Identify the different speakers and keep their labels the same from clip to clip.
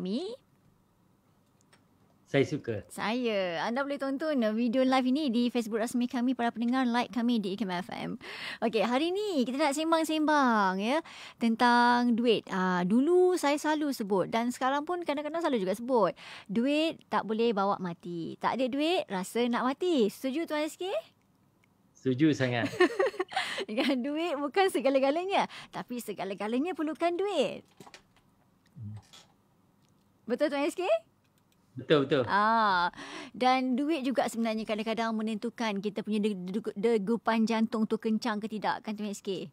Speaker 1: Mi? Saya suka. Saya. Anda boleh tonton uh, video live ini di Facebook rasmi kami. Para pendengar, like kami di KMFM. FM. Okey, hari ini kita nak sembang-sembang ya tentang duit. Ah, dulu saya selalu sebut dan sekarang pun kadang-kadang selalu juga sebut. Duit tak boleh bawa mati. Tak ada duit, rasa nak mati. Setuju Tuan SK?
Speaker 2: Setuju sangat.
Speaker 1: duit bukan segala-galanya. Tapi segala-galanya perlukan duit. Betul Tuan SK? Betul-betul. Ah, dan duit juga sebenarnya kadang-kadang menentukan kita punya degupan jantung tu kencang ke tidak kan Tuan SK?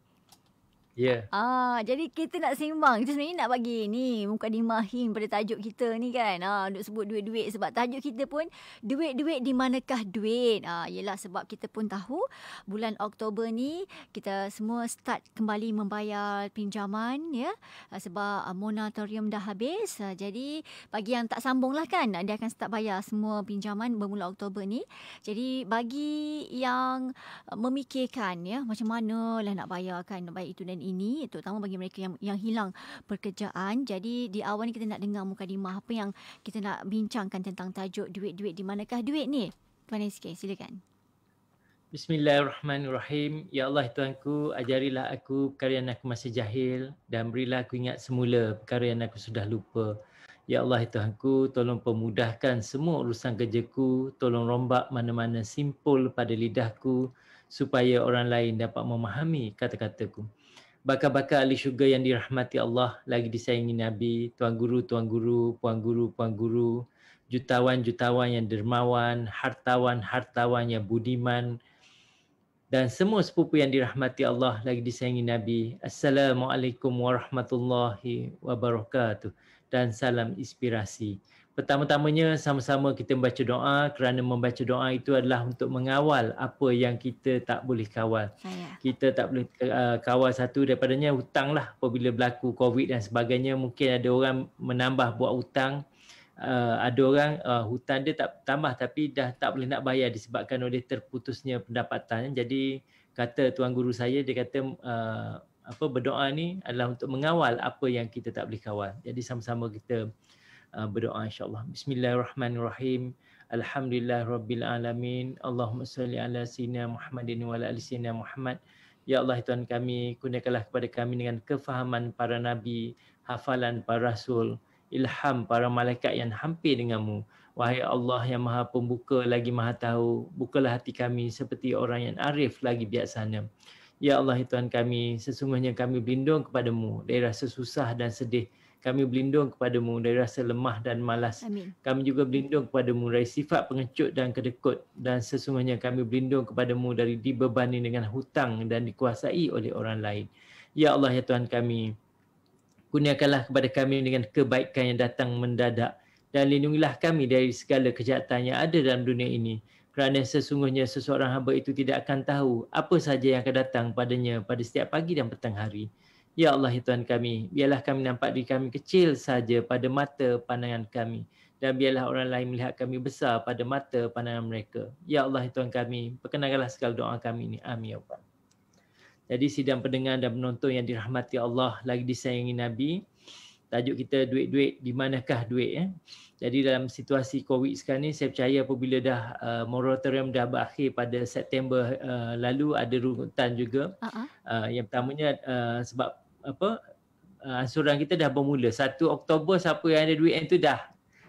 Speaker 1: Yeah. Ah, jadi kita nak sembang. Kita sebenarnya nak bagi ni muka dimahin pada tajuk kita ni kan. Ah, duk sebut duit-duit sebab tajuk kita pun duit-duit di manakah duit? Ah, yalah sebab kita pun tahu bulan Oktober ni kita semua start kembali membayar pinjaman ya. Ah, sebab ah, moratorium dah habis. Ah, jadi bagi yang tak sambung lah kan, dia akan start bayar semua pinjaman bermula Oktober ni. Jadi bagi yang ah, memikirkan ya macam mana lah nak bayarkan baik itu dan ini, ini terutama bagi mereka yang yang hilang pekerjaan. Jadi di awal ni kita nak dengar muka mukadimah apa yang kita nak bincangkan tentang tajuk duit-duit di manakah duit ni? Puan SK, silakan.
Speaker 2: Bismillahirrahmanirrahim. Ya Allah Tuhanku, ajarilah aku perkara yang aku masih jahil dan berilah aku ingat semula perkara yang aku sudah lupa. Ya Allah Tuhanku, tolong pemudahkan semua urusan kerjaku, tolong rombak mana-mana simpul pada lidahku supaya orang lain dapat memahami kata-kataku bakal-bakal ahli syurga yang dirahmati Allah lagi disayangi Nabi, tuan guru, tuan guru, puan guru, puan guru, jutawan-jutawan yang dermawan, hartawan-hartawan yang budiman dan semua sepupu yang dirahmati Allah lagi disayangi Nabi. Assalamualaikum warahmatullahi wabarakatuh dan salam inspirasi. Pertama-tamanya sama-sama kita membaca doa kerana membaca doa itu adalah untuk mengawal apa yang kita tak boleh kawal. Ayah. Kita tak boleh uh, kawal satu daripadanya hutang lah apabila berlaku COVID dan sebagainya. Mungkin ada orang menambah buat hutang. Uh, ada orang uh, hutang dia tak tambah tapi dah tak boleh nak bayar disebabkan oleh terputusnya pendapatan. Jadi kata tuan guru saya dia kata uh, apa berdoa ni adalah untuk mengawal apa yang kita tak boleh kawal. Jadi sama-sama kita Ah, berdoa insyaallah bismillahirrahmanirrahim alhamdulillah rabbil alamin allahumma salli ala sayyidina muhammadin wa ala ali sayyidina muhammad ya allah ya tuhan kami kurniakanlah kepada kami dengan kefahaman para nabi hafalan para rasul ilham para malaikat yang hampir denganmu wahai allah yang maha pembuka lagi maha tahu bukalah hati kami seperti orang yang arif lagi biasanya. Ya Allah ya Tuhan kami, sesungguhnya kami berlindung kepadamu dari rasa susah dan sedih kami berlindung kepadamu dari rasa lemah dan malas. Amin. Kami juga berlindung kepadamu dari sifat pengecut dan kedekut. Dan sesungguhnya kami berlindung kepadamu dari dibebani dengan hutang dan dikuasai oleh orang lain. Ya Allah, ya Tuhan kami, kurniakanlah kepada kami dengan kebaikan yang datang mendadak. Dan lindungilah kami dari segala kejahatan yang ada dalam dunia ini. Kerana sesungguhnya seseorang hamba itu tidak akan tahu apa sahaja yang akan datang padanya pada setiap pagi dan petang hari. Ya Allah ya Tuhan kami, biarlah kami nampak diri kami kecil saja pada mata pandangan kami dan biarlah orang lain melihat kami besar pada mata pandangan mereka. Ya Allah ya Tuhan kami, perkenankanlah segala doa kami ini. Amin ya Allah. Jadi sidang pendengar dan penonton yang dirahmati Allah lagi disayangi Nabi, tajuk kita duit-duit di manakah duit eh? Jadi dalam situasi Covid sekarang ni saya percaya apabila dah uh, moratorium dah berakhir pada September uh, lalu ada runutan juga. Uh-huh. Uh, yang pertamanya uh, sebab apa uh, ansuran kita dah bermula 1 Oktober siapa yang ada duit itu dah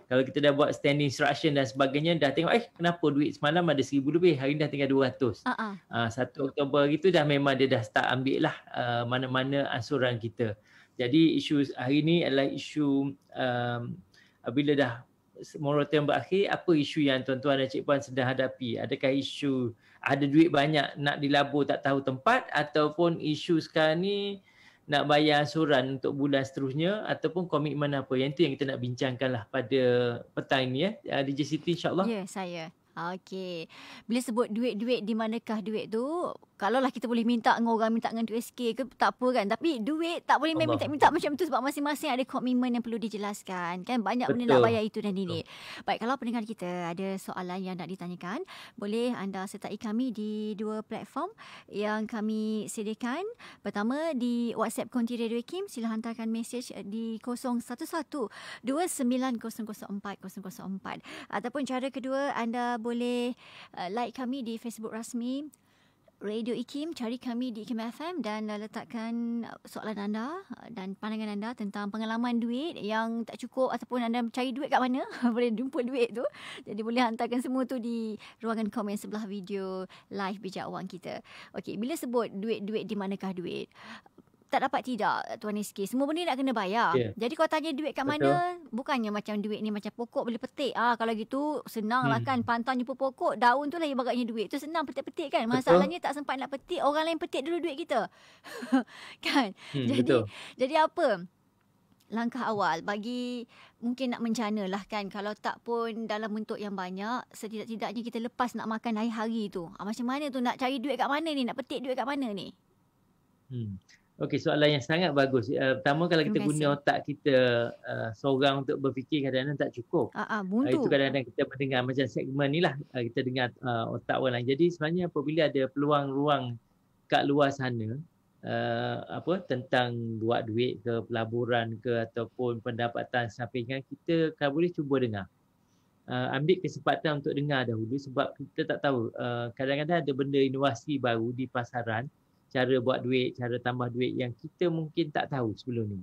Speaker 2: kalau kita dah buat standing instruction dan sebagainya dah tengok eh kenapa duit semalam ada 1000 lebih hari ni dah tinggal 200 uh-uh. uh, 1 Oktober itu dah memang dia dah start ambil lah uh, mana-mana ansuran kita jadi isu hari ni adalah isu um, bila dah moratorium berakhir apa isu yang tuan-tuan dan cik-puan sedang hadapi adakah isu ada duit banyak nak dilabur tak tahu tempat ataupun isu sekarang ni nak bayar asuran untuk bulan seterusnya ataupun komitmen apa yang itu yang kita nak bincangkan lah pada petang ni ya. Uh, ah, DJ Siti insyaAllah. Ya yeah,
Speaker 1: saya. Okey. Bila sebut duit-duit di manakah duit tu? Kalau lah kita boleh minta dengan orang minta dengan duit SK ke tak apa kan. Tapi duit tak boleh main minta-minta macam tu sebab masing-masing ada komitmen yang perlu dijelaskan. Kan banyak Betul. benda nak bayar itu dan ini. Betul. Baik kalau pendengar kita ada soalan yang nak ditanyakan. Boleh anda sertai kami di dua platform yang kami sediakan. Pertama di WhatsApp Konti Radio Kim. Sila hantarkan mesej eh, di 011 2904 004. Ataupun cara kedua anda boleh boleh uh, like kami di Facebook rasmi Radio Ikim, cari kami di Ikim FM dan uh, letakkan uh, soalan anda uh, dan pandangan anda tentang pengalaman duit yang tak cukup ataupun anda cari duit kat mana, boleh jumpa duit tu. Jadi boleh hantarkan semua tu di ruangan komen sebelah video live bijak wang kita. Okey, bila sebut duit-duit di manakah duit? tak dapat tidak Tuan Niski. Semua benda nak kena bayar yeah. Jadi kalau tanya duit kat mana Betul. Bukannya macam duit ni Macam pokok boleh petik ah, Kalau gitu Senang lah hmm. kan Pantang jumpa pokok Daun tu lah yang ibaratnya duit Tu senang petik-petik kan Masalahnya tak sempat nak petik Orang lain petik dulu duit kita Kan hmm, Jadi Betul. Jadi apa Langkah awal Bagi Mungkin nak menjana lah kan Kalau tak pun Dalam bentuk yang banyak Setidak-tidaknya kita lepas Nak makan hari-hari tu ah, Macam mana tu Nak cari duit kat mana ni Nak petik duit kat mana ni
Speaker 2: Hmm Okey, soalan yang sangat bagus. Uh, pertama kalau kita guna otak kita uh, seorang untuk berfikir kadang-kadang tak cukup.
Speaker 1: Uh, uh, uh, itu
Speaker 2: kadang-kadang kita mendengar macam segmen ni lah. Uh, kita dengar uh, otak orang lain. Jadi sebenarnya apabila ada peluang ruang kat luar sana uh, apa tentang buat duit ke pelaburan ke ataupun pendapatan sampingan kita kalau boleh cuba dengar. Uh, ambil kesempatan untuk dengar dahulu sebab kita tak tahu uh, kadang-kadang ada benda inovasi baru di pasaran hmm cara buat duit, cara tambah duit yang kita mungkin tak tahu sebelum ni.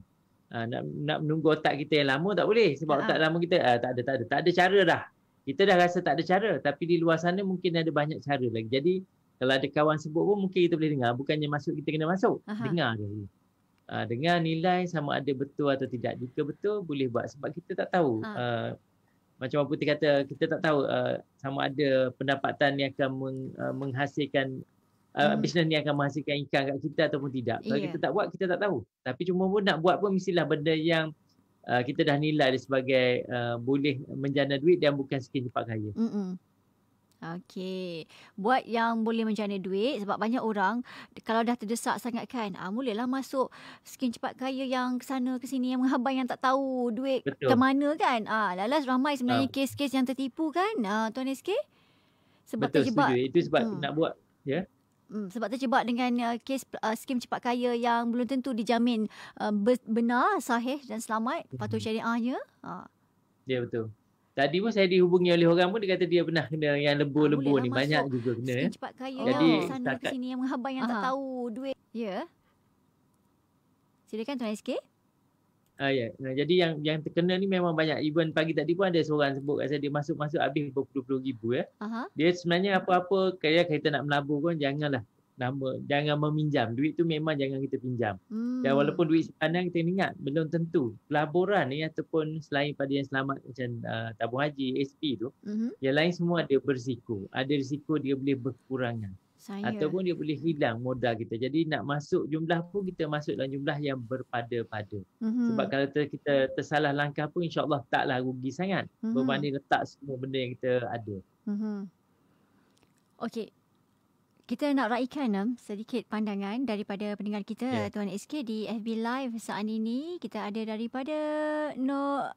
Speaker 2: Ha, nak nak menunggu otak kita yang lama tak boleh sebab ha. otak lama kita ha, tak ada tak ada tak ada cara dah. Kita dah rasa tak ada cara tapi di luar sana mungkin ada banyak cara lagi. Jadi kalau ada kawan sebut pun mungkin kita boleh dengar bukannya masuk kita kena masuk. Aha. Dengar dia. Ha, dengar nilai sama ada betul atau tidak. Jika betul boleh buat sebab kita tak tahu. Ha. Ha, macam apa putih kata kita tak tahu uh, sama ada pendapatan yang akan meng, uh, menghasilkan Ah, hmm. bisnes ni akan menghasilkan ikan kat kita ataupun tidak. Kalau yeah. kita tak buat, kita tak tahu. Tapi cuma pun nak buat pun mestilah benda yang uh, kita dah nilai dia sebagai uh, boleh menjana duit dan bukan skin cepat kaya.
Speaker 1: Hmm. Okey. Buat yang boleh menjana duit sebab banyak orang kalau dah terdesak sangat kan, ah mulalah masuk skin cepat kaya yang ke sana ke sini yang menghabar yang tak tahu duit Betul. ke mana kan. Ah lalas ramai sebenarnya ah. kes-kes yang tertipu kan. Ah tuan SK. Sebab Betul, terjebak.
Speaker 2: Itu sebab hmm. nak buat ya. Yeah?
Speaker 1: Mm, sebab terjebak dengan uh, kes uh, skim cepat kaya yang belum tentu dijamin uh, benar, sahih dan selamat mhm. patut syariahnya. Ha. Uh.
Speaker 2: Ya betul. Tadi pun saya dihubungi oleh orang pun dia kata dia pernah kena yang lembu-lembu ha, lah ni banyak juga kena. Skim eh. cepat kaya oh. Jadi sana setakat. ke
Speaker 1: sini yang menghabar yang uh tak tahu duit. Ya. Yeah. Silakan Tuan SK.
Speaker 2: Uh, ya. Yeah. Jadi yang yang terkena ni memang banyak. Even pagi tadi pun ada seorang sebut kat saya dia masuk-masuk habis RM20,000 ya. Uh-huh. Dia sebenarnya apa-apa kaya kita nak melabur pun janganlah nama jangan meminjam duit tu memang jangan kita pinjam hmm. dan walaupun duit simpanan kita ingat belum tentu pelaburan ni ataupun selain pada yang selamat macam uh, tabung haji SP tu uh-huh. yang lain semua ada berisiko ada risiko dia boleh berkurangan saya. Ataupun dia boleh hilang modal kita. Jadi nak masuk jumlah pun kita masuk dalam jumlah yang berpada-pada. Mm-hmm. Sebab kalau ter- kita tersalah langkah pun insyaAllah taklah rugi sangat. Mm-hmm. Berbanding letak semua benda yang kita ada.
Speaker 1: Mm-hmm. Okay. Kita nak raikan um, sedikit pandangan daripada pendengar kita yeah. Tuan SK di FB Live saat ini. Kita ada daripada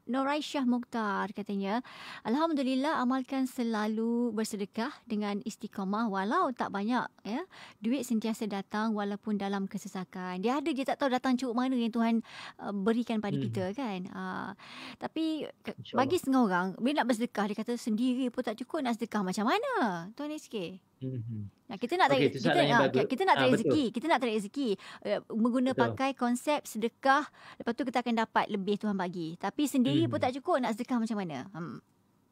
Speaker 1: Noraisyah Nur Mukhtar katanya. Alhamdulillah amalkan selalu bersedekah dengan istiqamah walau tak banyak. ya Duit sentiasa datang walaupun dalam kesesakan. Dia ada je tak tahu datang cukup mana yang Tuhan uh, berikan pada hmm kita kan. Uh, tapi Insya bagi setengah orang bila nak bersedekah dia kata sendiri pun tak cukup nak sedekah macam mana Tuan SK? Mm-hmm. Nah, kita nak tanya okay, kita, nah, kita, kita nak tanya ah, ha, rezeki. Kita nak tanya rezeki. Uh, menggunakan pakai konsep sedekah, lepas tu kita akan dapat lebih Tuhan bagi. Tapi sendiri mm-hmm. pun tak cukup nak sedekah macam mana? Hmm.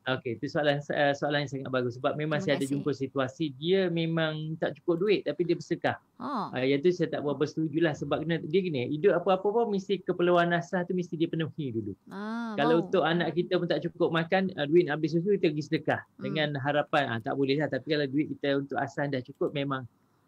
Speaker 2: Okay, itu soalan eh, soalan yang sangat bagus sebab memang saya ada jumpa situasi dia memang tak cukup duit tapi dia bersedekah. Ha. Oh. Yang tu saya tak berapa setuju lah sebab kena, dia gini, hidup apa-apa pun mesti keperluan asas tu mesti dia dipenuhi dulu.
Speaker 1: Ah, Kalau wow. untuk
Speaker 2: anak kita pun tak cukup makan, ah, duit habis susu kita pergi sedekah hmm. dengan harapan ah tak boleh lah tapi kalau duit kita untuk asas dah cukup memang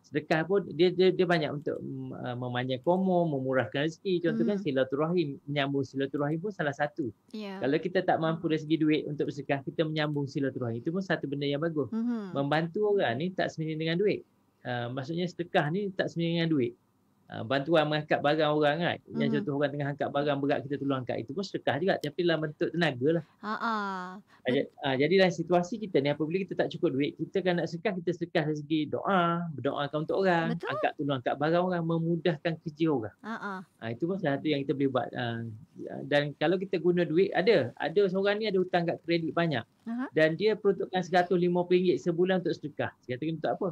Speaker 2: sedekah pun dia dia, dia banyak untuk mm, uh, memanjang komo, memurahkan rezeki. Contoh kan hmm. silaturahim, menyambung silaturahim pun salah satu. Yeah. Kalau kita tak mampu dari segi duit untuk bersedekah, kita menyambung silaturahim itu pun satu benda yang bagus. Mm-hmm. Membantu orang ni tak semena dengan duit. Uh, maksudnya sedekah ni tak semena dengan duit. Ah, bantuan mengangkat barang orang kan. Yang hmm. contoh orang tengah angkat barang berat kita tolong angkat itu pun sedekah juga tapi dalam bentuk tenaga lah.
Speaker 1: Ha ah,
Speaker 2: ah, jadi dalam situasi kita ni apabila kita tak cukup duit kita kan nak sedekah kita sedekah dari segi doa, berdoa berdoakan untuk orang, Betul. angkat tolong angkat barang orang memudahkan kerja orang.
Speaker 1: Ha
Speaker 2: itu pun satu yang kita boleh buat Aa, ya, dan kalau kita guna duit ada ada seorang ni ada hutang kat kredit banyak. Aa. Dan dia peruntukkan RM150 sebulan untuk sedekah. Saya kata tak apa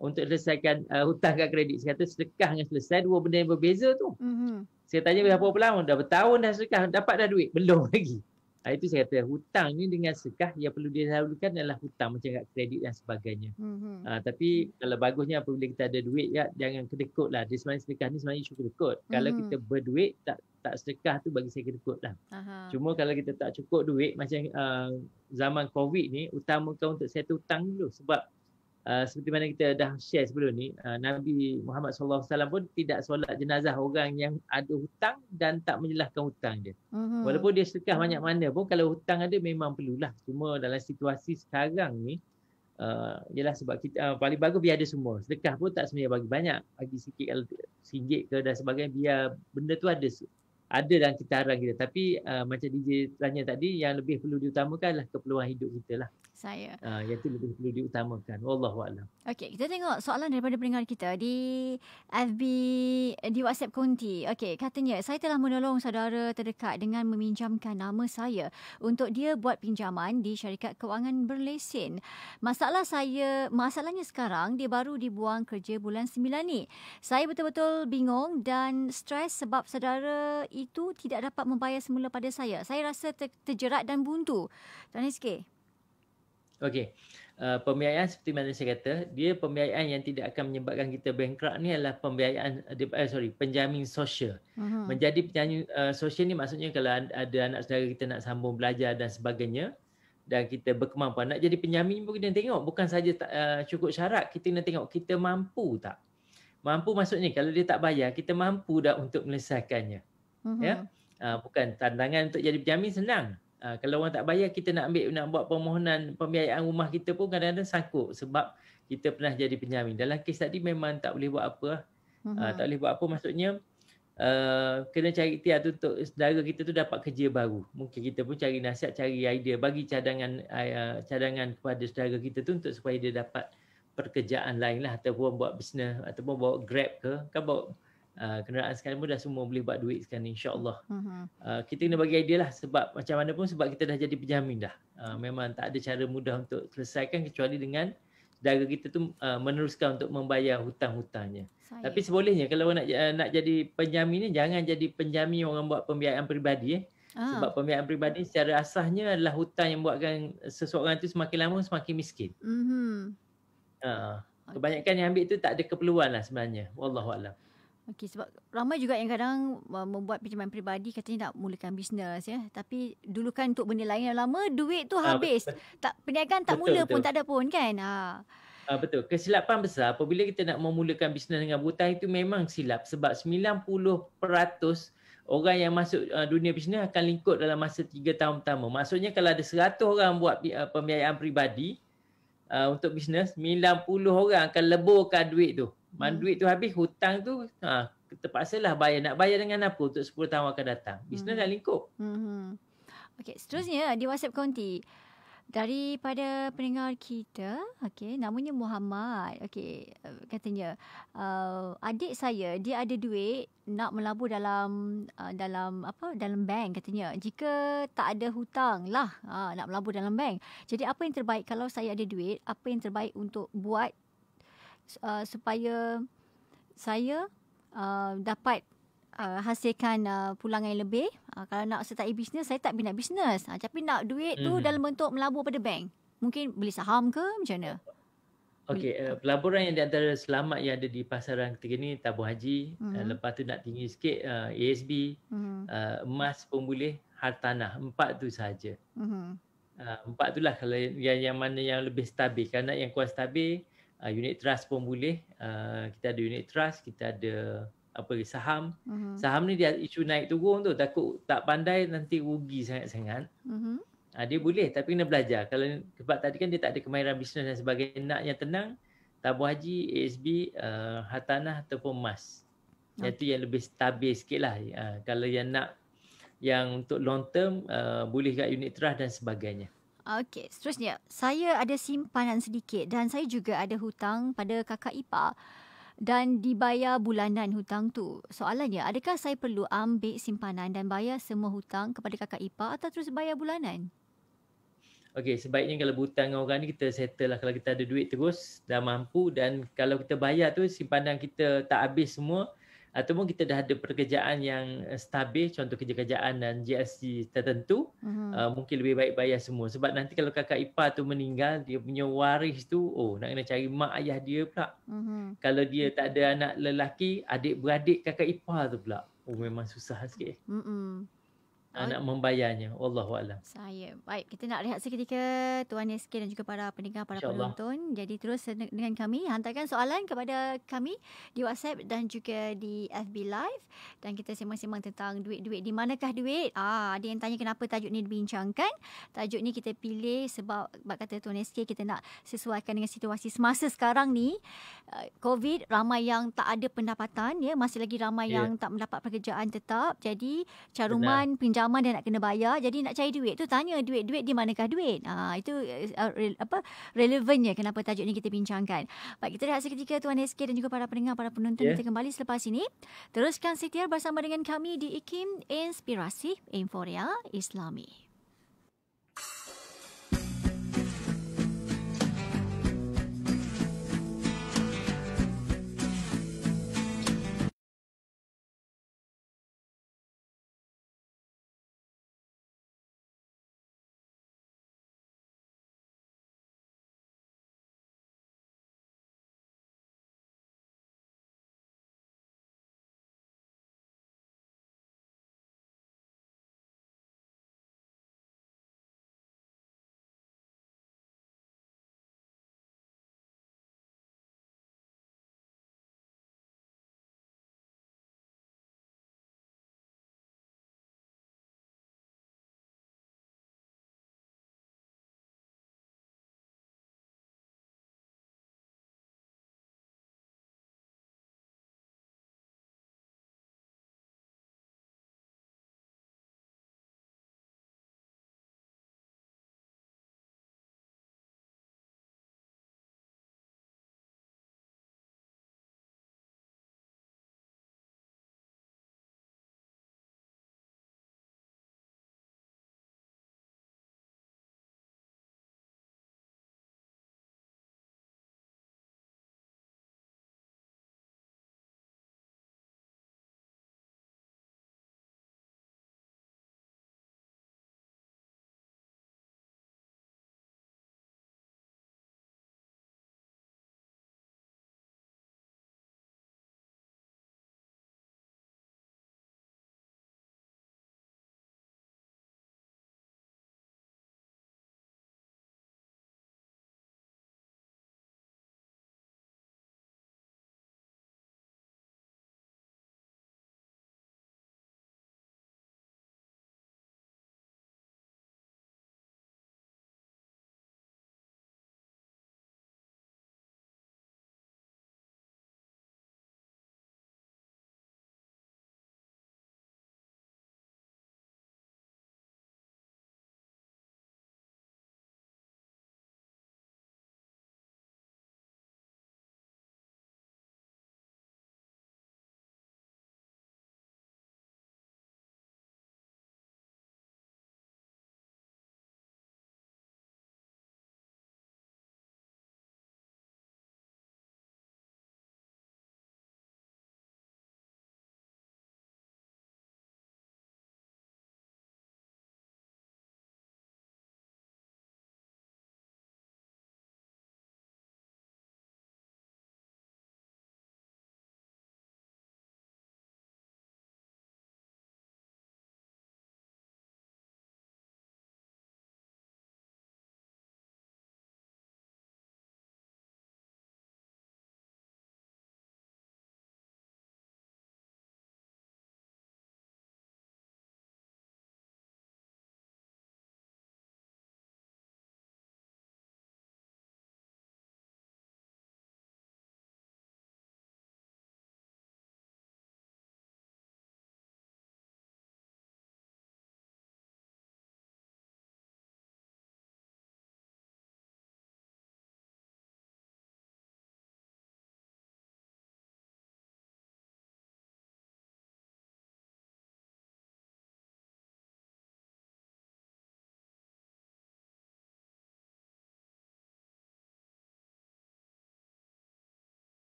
Speaker 2: untuk selesaikan uh, hutang kat kredit. Saya kata sedekah dengan selesai dua benda yang berbeza tu. Mm-hmm. Saya tanya berapa pula? Dah bertahun dah sedekah. Dapat dah duit? Belum lagi. Ha, itu saya kata hutang ni dengan sedekah yang perlu dilalukan adalah hutang macam kat kredit dan sebagainya. Mm-hmm. Ha, tapi kalau bagusnya apabila kita ada duit ya, jangan kedekut lah. Dia sebenarnya sedekah ni sebenarnya cukup kedekut. Mm-hmm. Kalau kita berduit tak tak sedekah tu bagi saya kedekut lah. Aha. Cuma kalau kita tak cukup duit macam uh, zaman covid ni utamakan untuk saya tu hutang dulu sebab Ah, seperti mana kita dah share sebelum ni, uh, Nabi Muhammad SAW pun tidak solat jenazah orang yang ada hutang dan tak menjelaskan hutang dia. Mm-hmm. Walaupun dia sedekah mm-hmm. banyak mana pun, kalau hutang ada memang perlulah. Cuma dalam situasi sekarang ni, uh, ialah sebab kita uh, paling bagus biar ada semua. Sedekah pun tak sebenarnya bagi banyak. Bagi sikit kalau singgit ke dan sebagainya, biar benda tu ada ada dalam kitaran kita. Tapi uh, macam DJ tanya tadi, yang lebih perlu diutamakan adalah keperluan hidup kita lah saya. Uh, yang itu lebih perlu diutamakan. Wallahualam.
Speaker 1: Okey, kita tengok soalan daripada pendengar kita di FB, di WhatsApp Konti. Okey, katanya, saya telah menolong saudara terdekat dengan meminjamkan nama saya untuk dia buat pinjaman di syarikat kewangan berlesen. Masalah saya, masalahnya sekarang, dia baru dibuang kerja bulan 9 ni. Saya betul-betul bingung dan stres sebab saudara itu tidak dapat membayar semula pada saya. Saya rasa ter- terjerat dan buntu. Tuan SK,
Speaker 2: Okey. Uh, pembiayaan seperti mana saya kata, dia pembiayaan yang tidak akan menyebabkan kita bankrupt ni adalah pembiayaan uh, sorry, penjamin sosial. Uh-huh. Menjadi penjamin uh, sosial ni maksudnya kalau ada anak saudara kita nak sambung belajar dan sebagainya dan kita berkemampuan nak jadi penjamin pun kita tengok bukan saja uh, cukup syarat, kita nak tengok kita mampu tak. Mampu maksudnya kalau dia tak bayar, kita mampu dah untuk menyelesaikannya. Uh-huh. Ya. Uh, bukan tantangan untuk jadi penjamin senang. Ha, kalau orang tak bayar kita nak ambil nak buat permohonan pembiayaan rumah kita pun kadang-kadang sangkut sebab kita pernah jadi penjamin. Dalam kes tadi memang tak boleh buat apa. mm tak boleh buat apa maksudnya uh, kena cari tiar tu untuk saudara kita tu dapat kerja baru. Mungkin kita pun cari nasihat, cari idea, bagi cadangan uh, cadangan kepada saudara kita tu untuk supaya dia dapat pekerjaan lain lah ataupun buat bisnes ataupun bawa grab ke kan bawa Ah, kenderaan sekarang pun dah semua boleh buat duit sekarang ni insyaAllah. Uh-huh. Uh, kita kena bagi idea lah sebab macam mana pun sebab kita dah jadi penjamin dah. Uh, memang tak ada cara mudah untuk selesaikan kecuali dengan dagang kita tu uh, meneruskan untuk membayar hutang-hutangnya. Tapi sebolehnya kalau nak uh, nak jadi penjamin ni jangan jadi penjamin orang buat pembiayaan peribadi eh. Ah. Sebab pembiayaan peribadi secara asasnya adalah hutang yang buatkan seseorang tu semakin lama semakin miskin. Mm-hmm. Uh, kebanyakan okay. yang ambil tu tak ada keperluan lah sebenarnya. Wallahualam. Okay.
Speaker 1: Okey sebab ramai juga yang kadang uh, membuat pinjaman peribadi katanya nak mulakan bisnes ya tapi dulukan untuk benda lain yang lama duit tu ah, habis. Ha, tak perniagaan tak betul, mula betul. pun tak ada pun kan. Ha.
Speaker 2: Uh, betul. Kesilapan besar apabila kita nak memulakan bisnes dengan hutang itu memang silap sebab 90% orang yang masuk uh, dunia bisnes akan lingkut dalam masa tiga tahun pertama. Maksudnya kalau ada 100 orang buat uh, pembiayaan peribadi uh, untuk bisnes, 90 orang akan leburkan duit tu. Man hmm. duit tu habis hutang tu ha terpaksalah bayar nak bayar dengan apa untuk 10 tahun akan datang. Bisnes hmm. dah lingkup.
Speaker 1: Hmm. Okey, seterusnya di WhatsApp County daripada pendengar kita, okey, namanya Muhammad. Okey, katanya uh, adik saya dia ada duit nak melabur dalam uh, dalam apa dalam bank katanya. Jika tak ada hutang lah uh, nak melabur dalam bank. Jadi apa yang terbaik kalau saya ada duit, apa yang terbaik untuk buat uh, supaya saya uh, dapat uh, hasilkan uh, pulangan yang lebih. Uh, kalau nak setai bisnes, saya tak bina bisnes. Uh, tapi nak duit tu mm-hmm. dalam bentuk melabur pada bank. Mungkin beli saham ke macam mana?
Speaker 2: Okey, uh, pelaburan yang di antara selamat yang ada di pasaran ketika ni tabung haji, mm-hmm. uh, lepas tu nak tinggi sikit uh, ASB, mm-hmm. uh, emas pun boleh, hartanah, empat tu saja. Mm-hmm. Uh, empat itulah kalau yang, yang mana yang lebih stabil. Kalau nak yang kuat stabil, uh, unit trust pun boleh. Uh, kita ada unit trust, kita ada apa lagi saham. Mm-hmm. Saham ni dia isu naik turun tu takut tak pandai nanti rugi sangat-sangat. Mm-hmm. Uh, dia boleh tapi kena belajar. Kalau sebab tadi kan dia tak ada kemahiran bisnes dan sebagainya nak yang tenang tabung haji, ASB, uh, hartanah ataupun emas. Okay. Itu yang lebih stabil sikit lah. Uh, kalau yang nak yang untuk long term uh, boleh kat unit trust dan sebagainya.
Speaker 1: Okey, seterusnya. Saya ada simpanan sedikit dan saya juga ada hutang pada kakak Ipa dan dibayar bulanan hutang tu. Soalannya, adakah saya perlu ambil simpanan dan bayar semua hutang kepada kakak Ipa atau terus bayar bulanan?
Speaker 2: Okey, sebaiknya kalau hutang dengan orang ni kita settle lah kalau kita ada duit terus dah mampu dan kalau kita bayar tu simpanan kita tak habis semua, atau ataupun kita dah ada pekerjaan yang eh, stabil contoh kerja kerjaan dan GSG tertentu uh-huh. uh, mungkin lebih baik bayar semua sebab nanti kalau kakak ipar tu meninggal dia punya waris tu oh nak kena cari mak ayah dia pula uh-huh. kalau dia tak ada anak lelaki adik beradik kakak ipar tu pula oh memang susah sikit
Speaker 1: uh-huh okay. Ah, nak
Speaker 2: membayarnya wallahualam
Speaker 1: saya baik kita nak rehat seketika tuan SK dan juga para pendengar para Insya penonton Allah. jadi terus dengan kami hantarkan soalan kepada kami di WhatsApp dan juga di FB live dan kita sembang-sembang tentang duit-duit di manakah duit ah ada yang tanya kenapa tajuk ni dibincangkan tajuk ni kita pilih sebab bab kata tuan SK kita nak sesuaikan dengan situasi semasa sekarang ni ah, covid ramai yang tak ada pendapatan ya masih lagi ramai yeah. yang tak mendapat pekerjaan tetap jadi caruman Benar. pinjaman zaman dia nak kena bayar jadi nak cari duit tu tanya duit duit di manakah duit ha, itu uh, eh, eh, re, apa relevannya kenapa tajuk ni kita bincangkan baik kita rehat seketika tuan SK dan juga para pendengar para penonton yeah. kita kembali selepas ini teruskan setia bersama dengan kami di Ikim Inspirasi Inforia Islami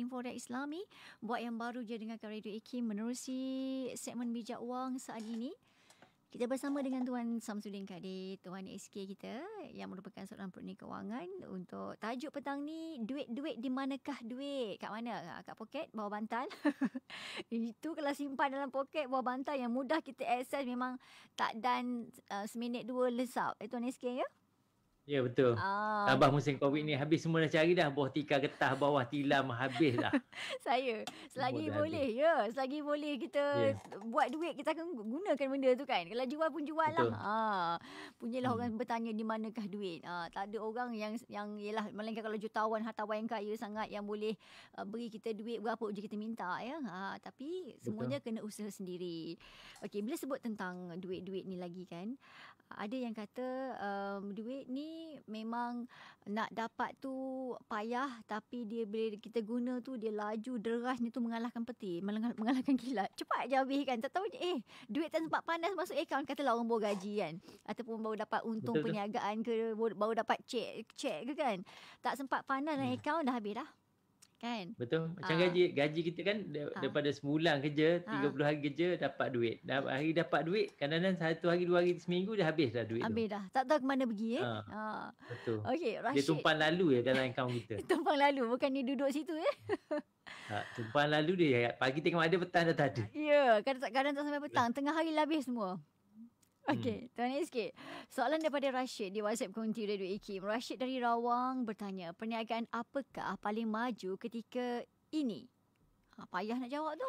Speaker 1: Inforet Islami buat yang baru je dengan Radio Ikim menerusi segmen bijak wang saat ini. Kita bersama dengan Tuan Samsudin Kadir, Tuan SK kita yang merupakan seorang perni kewangan untuk tajuk petang ni duit-duit di manakah duit? Kat mana? Ah, kat poket, bawah bantal. Itu kalau simpan dalam poket, bawah bantal yang mudah kita akses memang tak dan uh, seminit dua lesap. Eh, Tuan SK ya?
Speaker 2: Ya yeah, betul. Uh, ah. Tambah musim Covid ni habis semua dah cari dah buah tikar getah bawah tilam habis dah.
Speaker 1: Saya selagi semua boleh ya, yeah, selagi boleh kita yeah. buat duit kita akan gunakan benda tu kan. Kalau jual pun jual lah. Ha. Punyalah hmm. orang bertanya di manakah duit. Ha, tak ada orang yang yang ialah melainkan kalau jutawan hartawan yang kaya sangat yang boleh uh, beri kita duit berapa je kita minta ya. Ha, tapi semuanya kena usaha sendiri. Okey, bila sebut tentang duit-duit ni lagi kan. Ada yang kata um, duit ni memang nak dapat tu payah tapi dia bila kita guna tu dia laju derasnya tu mengalahkan peti mengalahkan kilat cepat je habis kan tak tahu je eh duit tak sempat panas masuk akaun kata lah orang baru gaji kan ataupun baru dapat untung Betul perniagaan ke baru, dapat cek cek ke kan tak sempat panas dalam hmm. yeah. akaun dah habis dah kan
Speaker 2: betul macam uh. gaji gaji kita kan da- uh. Ah. daripada sebulan kerja 30 uh. hari kerja dapat duit dah hari dapat duit kadang-kadang satu hari dua hari seminggu dah habis dah duit habis
Speaker 1: tu. dah tak tahu ke mana pergi eh uh. Uh.
Speaker 2: betul okey Rashid dia tumpang lalu ya dalam account kita
Speaker 1: tumpang lalu bukan dia duduk situ eh
Speaker 2: Ha, tumpahan lalu dia Pagi tengok ada petang dah tak ada
Speaker 1: Ya kadang, kadang tak sampai petang lah. Tengah hari habis semua Hmm. Okey, hmm. tuan sikit. Soalan daripada Rashid di WhatsApp Kunti Radio Ikim. Rashid dari Rawang bertanya, perniagaan apakah paling maju ketika ini? Ha, payah nak jawab tu.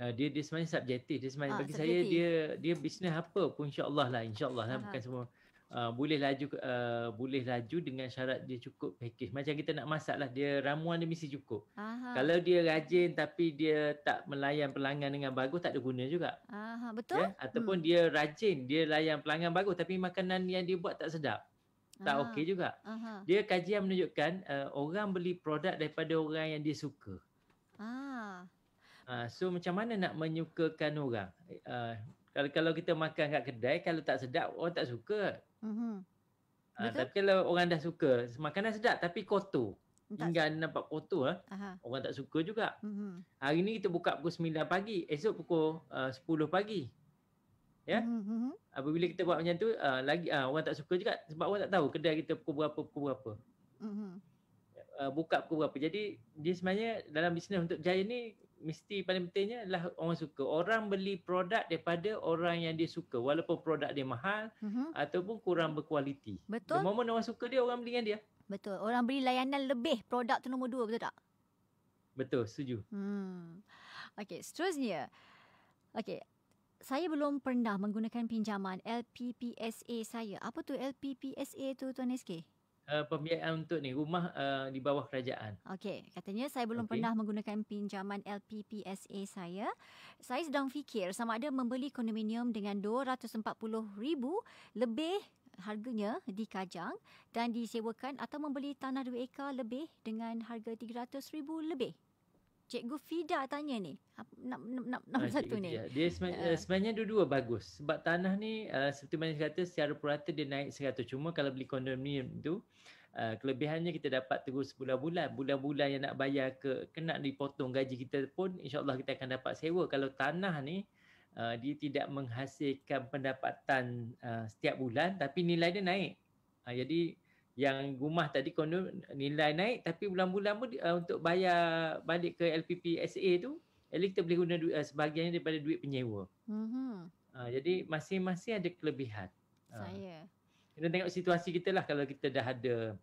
Speaker 2: Uh, dia dia sebenarnya subjektif. Dia sebenarnya ha, bagi subjektif. saya dia dia bisnes apa pun insya-Allah lah, insya-Allah lah ha. bukan semua Uh, boleh laju uh, boleh laju dengan syarat dia cukup package macam kita nak masak lah dia ramuan dia mesti cukup
Speaker 1: Aha. kalau
Speaker 2: dia rajin tapi dia tak melayan pelanggan dengan bagus tak ada guna juga
Speaker 1: Aha. betul yeah?
Speaker 2: ataupun hmm. dia rajin dia layan pelanggan bagus tapi makanan yang dia buat tak sedap
Speaker 1: tak okey juga Aha. dia
Speaker 2: kajian menunjukkan uh, orang beli produk daripada orang yang dia suka
Speaker 1: Ah,
Speaker 2: ah so macam mana nak menyukakan orang? Uh, kalau kalau kita makan kat kedai kalau tak sedap orang tak suka.
Speaker 1: Mm-hmm. Ha, tapi
Speaker 2: kalau orang dah suka, makanan sedap tapi kotor. Tak hingga su- nampak kotor, eh, orang tak suka juga. Mm-hmm. Hari ni kita buka pukul 9 pagi, esok pukul ah, uh, 10 pagi. Ya? Mm-hmm, mm-hmm. Apabila kita buat macam tu, uh, lagi uh, orang tak suka juga sebab orang tak tahu kedai kita pukul berapa, pukul berapa. Mm-hmm. Uh, buka pukul berapa. Jadi dia sebenarnya dalam bisnes untuk jaya ni mesti paling pentingnya adalah orang suka. Orang beli produk daripada orang yang dia suka walaupun produk dia mahal mm-hmm. ataupun kurang berkualiti. Betul. The moment orang suka dia, orang beli dengan dia.
Speaker 1: Betul. Orang beli layanan lebih produk tu nombor dua, betul tak?
Speaker 2: Betul, setuju.
Speaker 1: Hmm. Okay, seterusnya. Okay, saya belum pernah menggunakan pinjaman LPPSA saya. Apa tu LPPSA tu Tuan SK?
Speaker 2: uh, pembiayaan untuk ni rumah uh, di bawah kerajaan.
Speaker 1: Okey, katanya saya belum okay. pernah menggunakan pinjaman LPPSA saya. Saya sedang fikir sama ada membeli kondominium dengan 240,000 lebih harganya di Kajang dan disewakan atau membeli tanah 2 ekar lebih dengan harga 300,000 lebih. Cikgu Fida tanya ni. Nak nak nak, nak okay, ah, satu ni. Dia
Speaker 2: sebenarnya, uh, sebenarnya dua-dua bagus. Sebab tanah ni uh, seperti mana saya kata secara purata dia naik 100. Cuma kalau beli kondominium tu Uh, kelebihannya kita dapat terus sebulan bulan bulan-bulan yang nak bayar ke kena dipotong gaji kita pun insyaallah kita akan dapat sewa kalau tanah ni uh, dia tidak menghasilkan pendapatan uh, setiap bulan tapi nilai dia naik uh, jadi yang rumah tadi kondo nilai naik tapi bulan-bulan pun uh, untuk bayar balik ke LPPSA tu at least kita boleh guna uh, sebahagiannya daripada duit penyewa. Mm-hmm. Uh, jadi masing-masing ada kelebihan. Ah. Saya. Uh, kita tengok situasi kita lah kalau kita dah ada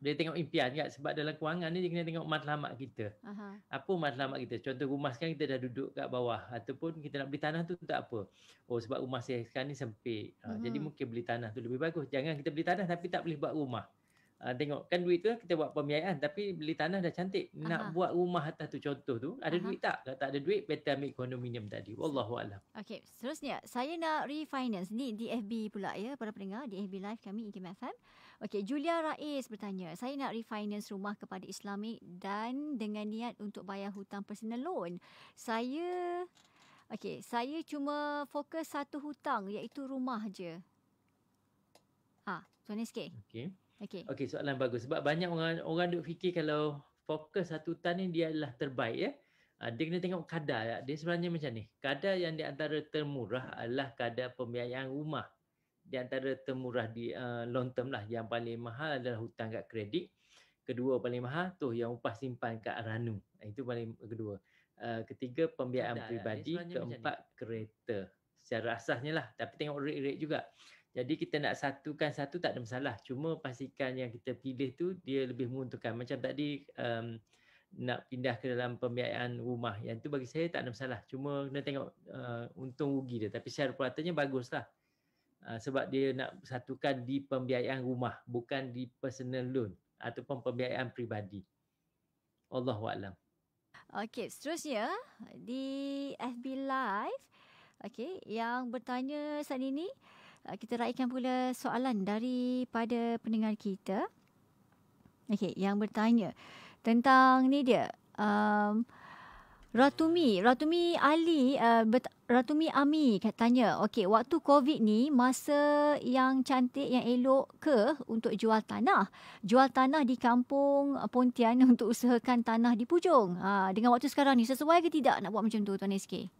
Speaker 2: boleh tengok impian kan sebab dalam kewangan ni dia kena tengok matlamat kita. Aha. Apa matlamat kita? Contoh rumah sekarang kita dah duduk kat bawah ataupun kita nak beli tanah tu tak apa. Oh sebab rumah saya sekarang ni sempit. Ha, mm Jadi mungkin beli tanah tu lebih bagus. Jangan kita beli tanah tapi tak boleh buat rumah. Ha, tengok kan duit tu lah kita buat pembiayaan tapi beli tanah dah cantik. Nak Aha. buat rumah atas tu contoh tu ada Aha. duit tak? Kalau tak ada duit better ambil kondominium tadi. Wallahualam.
Speaker 1: Okay seterusnya saya nak refinance ni DFB FB pula ya para pendengar di FB Live kami Ikim Okey, Julia Rais bertanya, saya nak refinance rumah kepada Islamik dan dengan niat untuk bayar hutang personal loan. Saya Okey, saya cuma fokus satu hutang iaitu rumah je. Ha, Tuan SK. Okey. Okey.
Speaker 2: Okey, soalan bagus sebab banyak orang orang duk fikir kalau fokus satu hutang ni dia adalah terbaik ya. Ah, dia kena tengok kadar. Dia sebenarnya macam ni. Kadar yang di antara termurah adalah kadar pembiayaan rumah di antara termurah di uh, long term lah yang paling mahal adalah hutang kat kredit kedua paling mahal tu yang upah simpan kat ranu eh, itu paling kedua uh, ketiga pembiayaan Tidak lah. peribadi lah. keempat kereta secara asasnya lah tapi tengok rate-rate juga jadi kita nak satukan satu tak ada masalah cuma pastikan yang kita pilih tu dia lebih menguntungkan macam tadi um, nak pindah ke dalam pembiayaan rumah yang tu bagi saya tak ada masalah cuma kena tengok uh, untung rugi dia tapi secara peratanya baguslah bagus lah Ah, sebab dia nak satukan di pembiayaan rumah bukan di personal loan ataupun pembiayaan peribadi. Allahu a'lam.
Speaker 1: Okey, seterusnya di FB live okey yang bertanya saat ini ah, kita raikan pula soalan daripada pendengar kita. Okey, yang bertanya tentang ni dia. Um, Ratumi, Ratumi Ali uh, Ratumi Ami katanya, okay, waktu COVID ni masa yang cantik yang elok ke untuk jual tanah? Jual tanah di kampung Pontian untuk usahakan tanah di Pujung. Ha, dengan waktu sekarang ni sesuai ke tidak nak buat macam tu Tuan SK?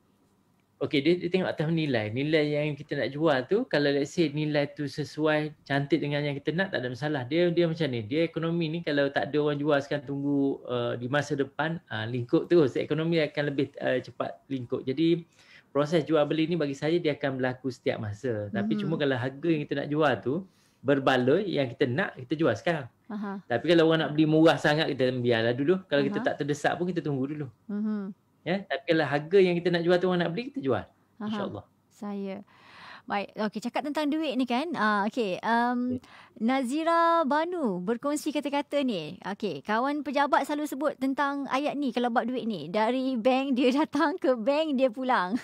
Speaker 2: Okay, dia, dia tengok atas nilai. Nilai yang kita nak jual tu, kalau let's say nilai tu sesuai cantik dengan yang kita nak, tak ada masalah. Dia dia macam ni, dia ekonomi ni kalau tak ada orang jual sekarang tunggu uh, di masa depan, uh, lingkup terus. Ekonomi akan lebih uh, cepat lingkup. Jadi, proses jual beli ni bagi saya dia akan berlaku setiap masa tapi mm-hmm. cuma kalau harga yang kita nak jual tu berbaloi yang kita nak kita jual sekarang uh-huh. tapi kalau orang nak beli murah sangat kita biarlah dulu kalau uh-huh. kita tak terdesak pun kita tunggu dulu uh-huh. ya tapi kalau harga yang kita nak jual tu orang nak beli kita jual uh-huh.
Speaker 1: insyaallah saya Baik, okey cakap tentang duit ni kan. Ah uh, okey, um Nazira Banu berkongsi kata-kata ni. Okey, kawan pejabat selalu sebut tentang ayat ni kalau buat duit ni. Dari bank dia datang ke bank dia pulang.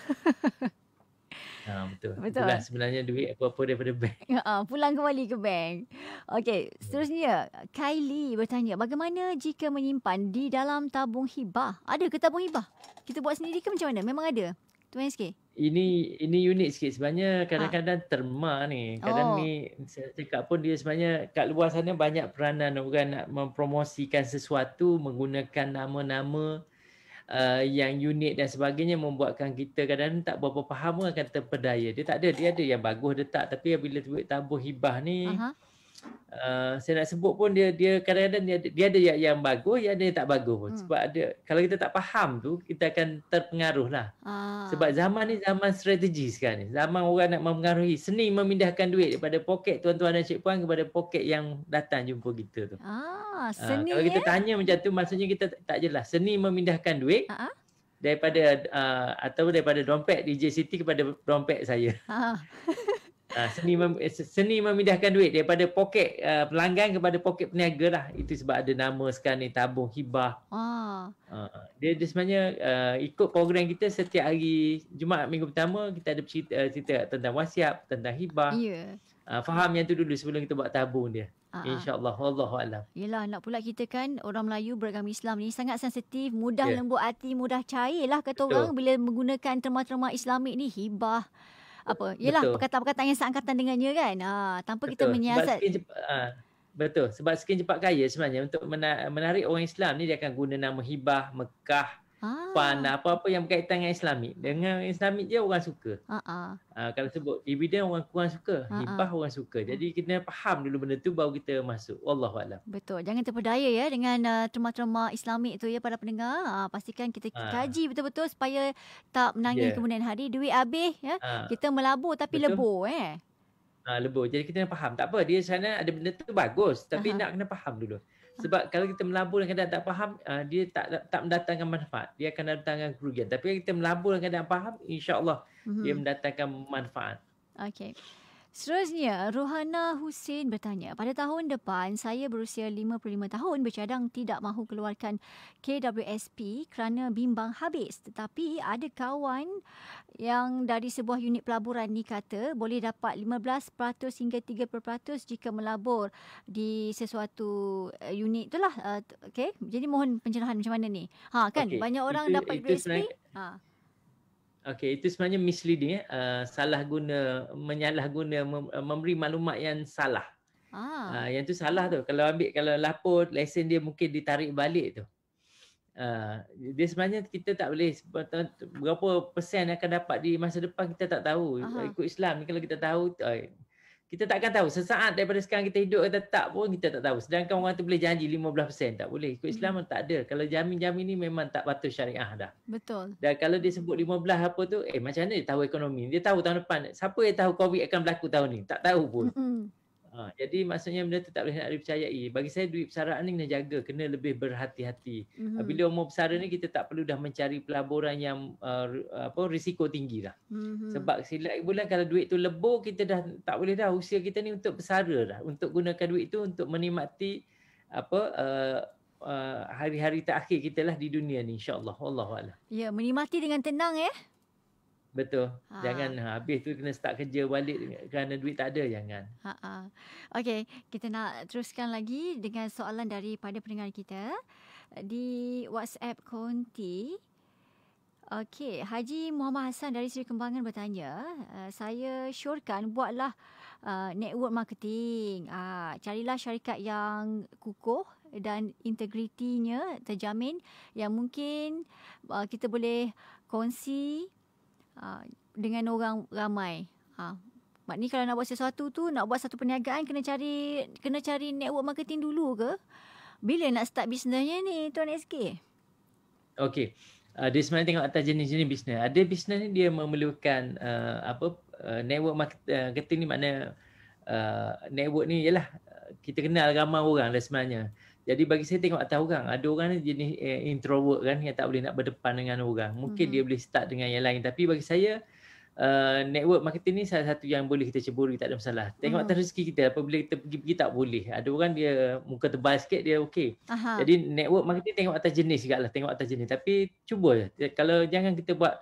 Speaker 2: Ha, betul. betul. Itulah sebenarnya duit apa-apa daripada bank.
Speaker 1: Ha, pulang kembali ke bank. Okey, seterusnya Kylie bertanya, bagaimana jika menyimpan di dalam tabung hibah? Ada ke tabung hibah? Kita buat sendiri ke macam mana? Memang ada. Tu main sikit.
Speaker 2: Ini ini unik sikit sebenarnya kadang-kadang ha. Ah. terma ni. Kadang oh. ni saya cakap pun dia sebenarnya kat luar sana banyak peranan orang nak mempromosikan sesuatu menggunakan nama-nama Uh, yang unik dan sebagainya membuatkan kita kadang-kadang tak berapa faham akan terpedaya. Dia tak ada, dia ada yang bagus dia tak tapi bila tabuh hibah ni uh-huh. Eh, saya nak sebut pun dia dia kadang-kadang dia, dia ada yang, yang bagus, yang ada yang tak bagus. Hmm. Sebab ada kalau kita tak faham tu kita akan terpengaruh lah. Ah. Sebab zaman ni zaman strategi sekarang ni. Zaman orang nak mempengaruhi seni memindahkan duit daripada poket tuan-tuan dan cik puan kepada poket yang datang jumpa kita tu.
Speaker 1: Ah, ah seni. Uh,
Speaker 2: kalau kita eh? tanya macam tu maksudnya kita tak, tak jelas. Seni memindahkan duit. Ah, ah. daripada uh, atau daripada dompet DJ City kepada dompet saya. Ah, seni, mem, eh, seni memindahkan duit daripada poket uh, pelanggan kepada poket peniaga lah. Itu sebab ada nama sekarang ni tabung hibah.
Speaker 1: Ah.
Speaker 2: Uh, dia, dia sebenarnya uh, ikut program kita setiap hari Jumaat minggu pertama kita ada cerita, uh, cerita tentang wasiat, tentang hibah.
Speaker 1: Yeah. Ya.
Speaker 2: Uh, faham yang tu dulu sebelum kita buat tabung dia. Aa. InsyaAllah Allahuakbar
Speaker 1: Yelah nak pula kita kan Orang Melayu beragama Islam ni Sangat sensitif Mudah yeah. lembut hati Mudah cair lah kata Betul. orang Bila menggunakan terma-terma islamik ni Hibah apa yalah perkataan-perkataan yang seangkatan dengannya kan ha tanpa betul. kita menyiasat
Speaker 2: ah, betul sebab skin cepat kaya sebenarnya untuk menarik orang Islam ni dia akan guna nama hibah Mekah Ah. Fun lah. Apa-apa yang berkaitan dengan Islamik. Dengan Islamik je orang suka. Ah, ah. Uh, kalau sebut dividen orang kurang suka. Ah, Hibah orang suka. Jadi ah. kita faham dulu benda tu baru kita masuk. Wallahualam.
Speaker 1: Betul. Jangan terpedaya ya dengan uh, terma-terma Islamik tu ya para pendengar. Uh, pastikan kita ah. kaji betul-betul supaya tak menangis yeah. kemudian hari. Duit habis ya. Ah. Kita melabur tapi Betul. lebur eh.
Speaker 2: Ah, lebur. Jadi kita nak faham. Tak apa. Dia sana ada benda tu bagus. Tapi Aha. nak kena faham dulu. Sebab kalau kita melabur dengan keadaan tak faham, uh, dia tak, tak mendatangkan manfaat. Dia akan datangkan kerugian. Tapi kalau kita melabur dengan keadaan faham, insya-Allah mm-hmm. dia mendatangkan manfaat.
Speaker 1: Okay. Seterusnya, Rohana Hussein bertanya, pada tahun depan saya berusia 55 tahun bercadang tidak mahu keluarkan KWSP kerana bimbang habis. Tetapi ada kawan yang dari sebuah unit pelaburan ni kata boleh dapat 15% hingga 3% jika melabur di sesuatu eh, unit itulah. Eh, okay? Jadi mohon pencerahan macam mana ni? Ha, kan? Okay. Banyak orang itu, dapat KWSP. Ha.
Speaker 2: Okay, itu sebenarnya misleading ya. Uh, salah guna, menyalah guna, mem- eh, memberi maklumat yang salah. Ah. Uh, yang tu salah tu. Kalau ambil, kalau lapor lesen dia mungkin ditarik balik tu. Uh, dia sebenarnya kita tak boleh berapa persen akan dapat di masa depan kita tak tahu. Aha. Ikut Islam ni kalau kita tahu, kita takkan tahu sesaat daripada sekarang kita hidup atau tak pun kita tak tahu sedangkan orang tu boleh janji 15% tak boleh ikut Islam hmm. tak ada kalau jamin-jamin ni memang tak patut syariah dah betul dan kalau dia sebut 15 apa tu eh macam mana dia tahu ekonomi dia tahu tahun depan siapa yang tahu covid akan berlaku tahun ni tak tahu pun hmm. Ha, jadi maksudnya benda tu tak boleh nak dipercayai. Bagi saya duit pesaraan ni kena jaga, kena lebih berhati-hati. Mm-hmm. Bila umur pesara ni kita tak perlu dah mencari pelaburan yang uh, apa risiko tinggi lah. Mm-hmm. Sebab silap bulan kalau duit tu lebur kita dah tak boleh dah usia kita ni untuk pesara dah. Untuk gunakan duit tu untuk menikmati apa uh, uh, hari-hari terakhir kita lah di dunia ni insyaAllah.
Speaker 1: Ya menikmati dengan tenang eh.
Speaker 2: Betul. Ha. Jangan ha, habis tu kena start kerja balik kerana duit tak ada. Jangan.
Speaker 1: Ha, ha. Okey. Kita nak teruskan lagi dengan soalan daripada pendengar kita. Di WhatsApp Konti. Okey. Haji Muhammad Hassan dari Seri Kembangan bertanya. Eh, saya syorkan buatlah uh, network marketing. Ha, carilah syarikat yang kukuh dan integritinya terjamin yang mungkin uh, kita boleh kongsi Ah, dengan orang ramai. Ha. Ah, Maknanya kalau nak buat sesuatu tu, nak buat satu perniagaan, kena cari kena cari network marketing dulu ke? Bila nak start bisnesnya ni, Tuan SK?
Speaker 2: Okay. Uh, ah, dia sebenarnya tengok atas jenis-jenis bisnes. Ada bisnes ni dia memerlukan uh, apa uh, network marketing ni makna uh, network ni ialah kita kenal ramai orang lah sebenarnya. Jadi bagi saya tengok atas orang, ada orang ni jenis eh, introvert kan yang tak boleh nak berdepan dengan orang. Mungkin mm-hmm. dia hmm. boleh start dengan yang lain tapi bagi saya uh, network marketing ni salah satu yang boleh kita ceburi tak ada masalah. Tengok mm-hmm. atas rezeki kita apabila kita pergi-pergi tak boleh. Ada orang dia muka tebal sikit dia okey. Jadi network marketing tengok atas jenis juga lah, tengok atas jenis. Tapi cuba eh, Kalau jangan kita buat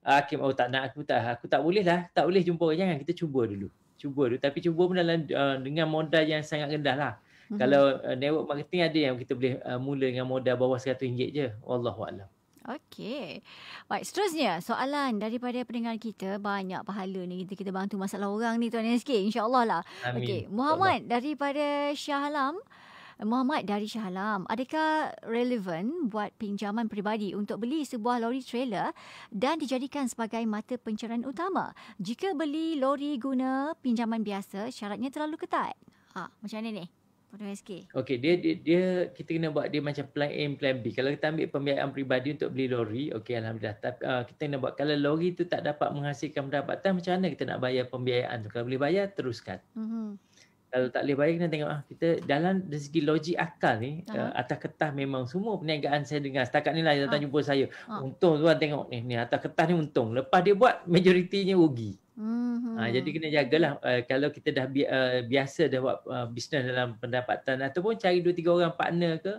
Speaker 2: ah, Hakim, oh tak nak aku tak, aku tak boleh lah, tak boleh jumpa orang, jangan kita cuba dulu. Cuba dulu, tapi cuba pun dalam uh, dengan modal yang sangat rendah lah. Mhm. Kalau uh, network marketing ada yang kita boleh uh, mula dengan modal bawah RM100 je. Wallahualam.
Speaker 1: Okey. Baik, seterusnya soalan daripada pendengar kita. Banyak pahala ni kita, kita bantu masalah orang ni Tuan insya Allah lah. Okey, Muhammad Allah. daripada Shah Alam. Muhammad dari Shah Alam. Adakah relevan buat pinjaman peribadi untuk beli sebuah lori trailer dan dijadikan sebagai mata pencarian utama? Jika beli lori guna pinjaman biasa, syaratnya terlalu ketat. Ha, macam mana ni? Potong SK.
Speaker 2: Okey, dia, dia dia kita kena buat dia macam plan A plan B. Kalau kita ambil pembiayaan peribadi untuk beli lori, okay, alhamdulillah. Tapi uh, kita kena buat kalau lori tu tak dapat menghasilkan pendapatan, macam mana kita nak bayar pembiayaan tu? Kalau boleh bayar, teruskan. Mm-hmm. Kalau tak boleh bayar kita tengok ah kita dalam dari segi logik akal ni uh-huh. uh, atas kertas memang semua perniagaan saya dengar setakat ni lah yang ah. datang uh-huh. jumpa saya. Uh-huh. Untung tuan tengok ni eh, ni atas kertas ni untung. Lepas dia buat majoritinya rugi. uh Mm-hmm. Uh, jadi kena jagalah uh, kalau kita dah bi- uh, biasa dah buat uh, bisnes dalam pendapatan ataupun cari dua tiga orang partner ke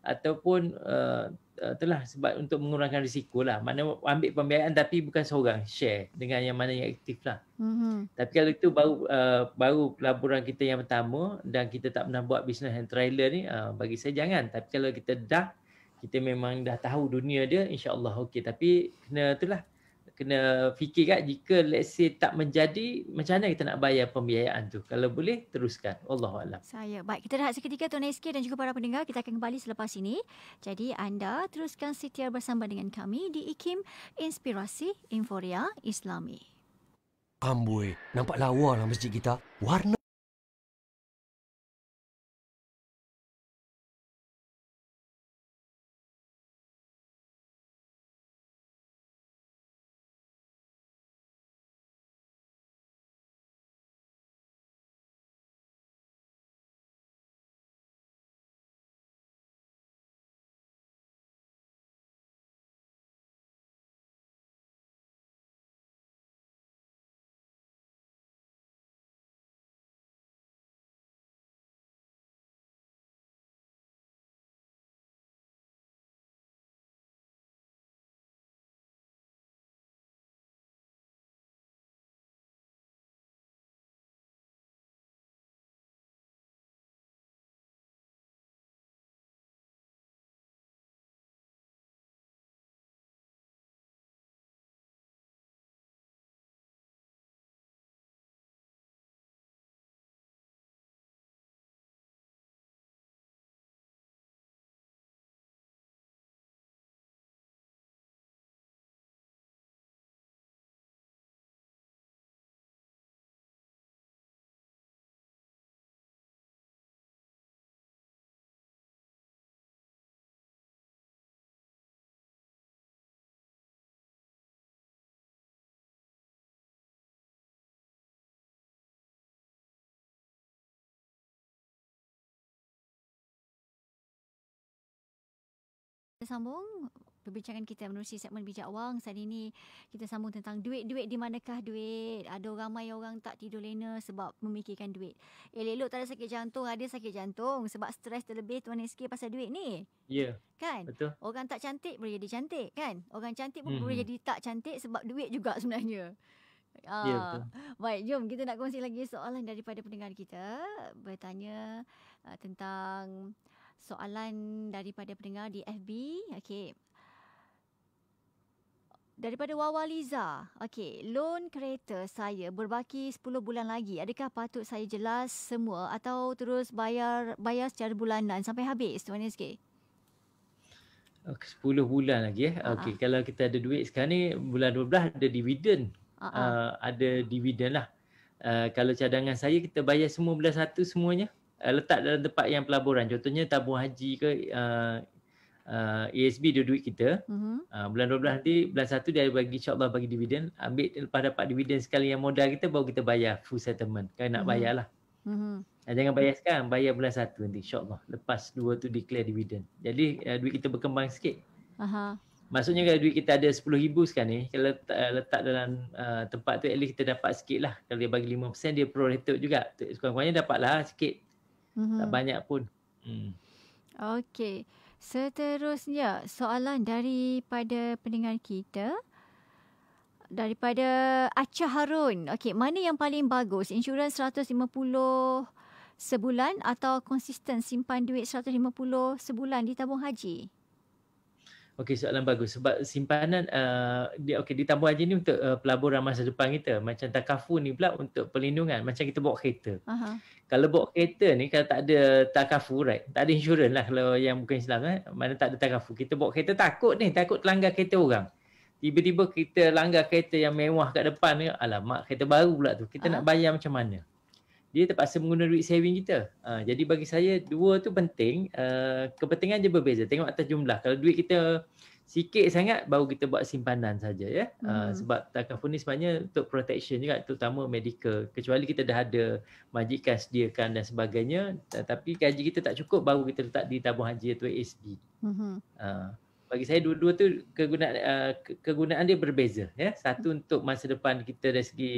Speaker 2: ataupun uh, uh, itulah sebab untuk mengurangkan risiko lah. Mana ambil pembiayaan tapi bukan seorang share dengan yang mana yang aktif lah. Mm-hmm. Tapi kalau itu baru uh, baru pelaburan kita yang pertama dan kita tak pernah buat bisnes hand trailer ni uh, bagi saya jangan. Tapi kalau kita dah kita memang dah tahu dunia dia insyaAllah okey. Tapi kena itulah kena fikir kan jika let's say tak menjadi macam mana kita nak bayar pembiayaan tu kalau boleh teruskan Allah Alam
Speaker 1: saya baik kita rehat seketika Tuan SK dan juga para pendengar kita akan kembali selepas ini jadi anda teruskan setia bersama dengan kami di IKIM Inspirasi Inforia Islami
Speaker 2: Amboi nampak lawa lah masjid kita warna
Speaker 1: kita sambung perbincangan kita menerusi segmen bijak wang saat ini kita sambung tentang duit-duit di manakah duit ada ramai orang tak tidur lena sebab memikirkan duit elok-elok tak ada sakit jantung ada sakit jantung sebab stres terlebih tuan SK pasal duit ni ya yeah, kan betul. orang tak cantik boleh jadi cantik kan orang cantik pun mm-hmm. boleh hmm. jadi tak cantik sebab duit juga sebenarnya Ah, ya, baik, jom kita nak kongsi lagi soalan daripada pendengar kita bertanya uh, tentang soalan daripada pendengar di FB. Okey. Daripada Wawa Liza. Okey, loan kereta saya berbaki 10 bulan lagi. Adakah patut saya jelas semua atau terus bayar bayar secara bulanan sampai habis? Tuan SK.
Speaker 2: Okay, 10 bulan lagi eh. Ah, ah. Okey, kalau kita ada duit sekarang ni bulan 12 ada dividen. Uh, ah, ada dividen lah. Uh, kalau cadangan saya kita bayar semua bulan satu semuanya. Eh, letak dalam tempat yang pelaburan contohnya tabung haji ke ESB uh, uh, duit kita mm-hmm. uh, bulan 12 nanti bulan 1 dia bagi insyaAllah bagi dividen ambil lepas dapat dividen sekali yang modal kita baru kita bayar full settlement kan nak mhm. bayar lah mm-hmm. uh, eh, jangan bayar sekarang bayar bulan 1 nanti insyaAllah lepas dua tu declare dividen jadi uh, duit kita berkembang sikit Aha. maksudnya kalau duit kita ada RM10,000 sekarang ni kalau letak, letak dalam uh, tempat tu at least kita dapat sikit lah kalau dia bagi 5% dia prorated juga sekurang-kurangnya dapat lah sikit hmm Tak mhm. banyak pun. Mm.
Speaker 1: Okey. Seterusnya, soalan daripada pendengar kita daripada Acha Harun. Okey, mana yang paling bagus? Insurans 150 sebulan atau konsisten simpan duit 150 sebulan di tabung haji?
Speaker 2: Okey soalan bagus sebab simpanan uh, dia okey ditambah aja ni untuk uh, pelaburan masa depan kita macam takafu ni pula untuk perlindungan macam kita bawa kereta. Uh-huh. Kalau bawa kereta ni kalau tak ada takafu right tak ada insurans lah kalau yang bukan Islam kan eh? mana tak ada takafu kita bawa kereta takut ni takut terlanggar kereta orang. Tiba-tiba kita langgar kereta yang mewah kat depan ni alamak kereta baru pula tu kita uh-huh. nak bayar macam mana? dia terpaksa menggunakan duit saving kita. Ha, jadi bagi saya dua tu penting, uh, kepentingan je berbeza. Tengok atas jumlah. Kalau duit kita sikit sangat baru kita buat simpanan saja ya. Ha, hmm. Uh, sebab takaful ni sebenarnya untuk protection juga terutama medical. Kecuali kita dah ada majikan sediakan dan sebagainya, tapi gaji kita tak cukup baru kita letak di tabung haji atau ASB. Hmm. Uh, bagi saya dua-dua tu kegunaan uh, kegunaan dia berbeza ya. Satu hmm. untuk masa depan kita dari segi